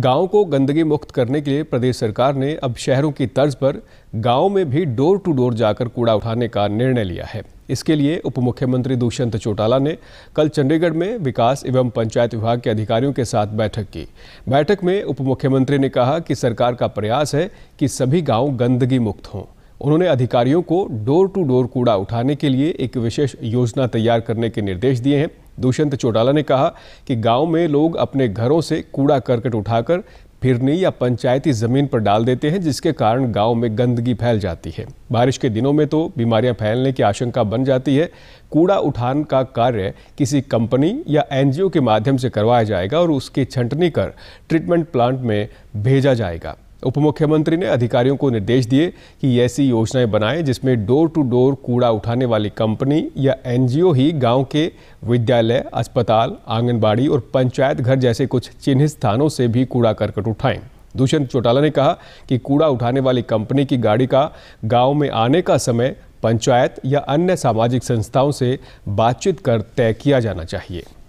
गांव को गंदगी मुक्त करने के लिए प्रदेश सरकार ने अब शहरों की तर्ज पर गांव में भी डोर टू डोर जाकर कूड़ा उठाने का निर्णय लिया है इसके लिए उप मुख्यमंत्री दुष्यंत चौटाला ने कल चंडीगढ़ में विकास एवं पंचायत विभाग के अधिकारियों के साथ बैठक की बैठक में उप मुख्यमंत्री ने कहा कि सरकार का प्रयास है कि सभी गाँव गंदगी मुक्त हों उन्होंने अधिकारियों को डोर टू डोर कूड़ा उठाने के लिए एक विशेष योजना तैयार करने के निर्देश दिए हैं दुष्यंत चौटाला ने कहा कि गांव में लोग अपने घरों से कूड़ा करकट उठाकर फिरनी या पंचायती ज़मीन पर डाल देते हैं जिसके कारण गांव में गंदगी फैल जाती है बारिश के दिनों में तो बीमारियां फैलने की आशंका बन जाती है कूड़ा उठान का कार्य किसी कंपनी या एनजीओ के माध्यम से करवाया जाएगा और उसकी छंटनी कर ट्रीटमेंट प्लांट में भेजा जाएगा उप मुख्यमंत्री ने अधिकारियों को निर्देश दिए कि ऐसी योजनाएं बनाएं जिसमें डोर टू डोर कूड़ा उठाने वाली कंपनी या एनजीओ ही गांव के विद्यालय अस्पताल आंगनबाड़ी और पंचायत घर जैसे कुछ चिन्हित स्थानों से भी कूड़ा करकट उठाएं दुष्यंत चौटाला ने कहा कि कूड़ा उठाने वाली कंपनी की गाड़ी का गाँव में आने का समय पंचायत या अन्य सामाजिक संस्थाओं से बातचीत कर तय किया जाना चाहिए